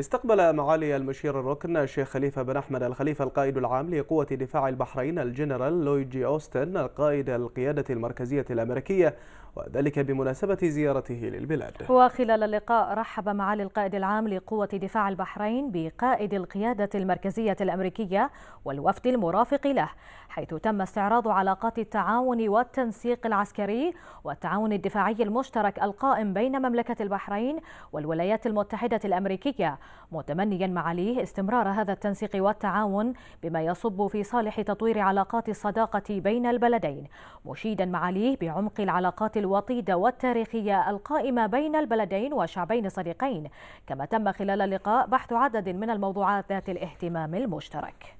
استقبل معالي المشير الركن الشيخ خليفة بن أحمد الخليفة القائد العام لقوة دفاع البحرين الجنرال لويجي أوستن القائد القيادة المركزية الأمريكية وذلك بمناسبة زيارته للبلاد وخلال اللقاء رحب معالي القائد العام لقوة دفاع البحرين بقائد القيادة المركزية الأمريكية والوفد المرافق له حيث تم استعراض علاقات التعاون والتنسيق العسكري والتعاون الدفاعي المشترك القائم بين مملكة البحرين والولايات المتحدة الأمريكية متمنيا معاليه استمرار هذا التنسيق والتعاون بما يصب في صالح تطوير علاقات الصداقة بين البلدين مشيدا معاليه بعمق العلاقات الوطيدة والتاريخية القائمة بين البلدين وشعبين صديقين كما تم خلال اللقاء بحث عدد من الموضوعات ذات الاهتمام المشترك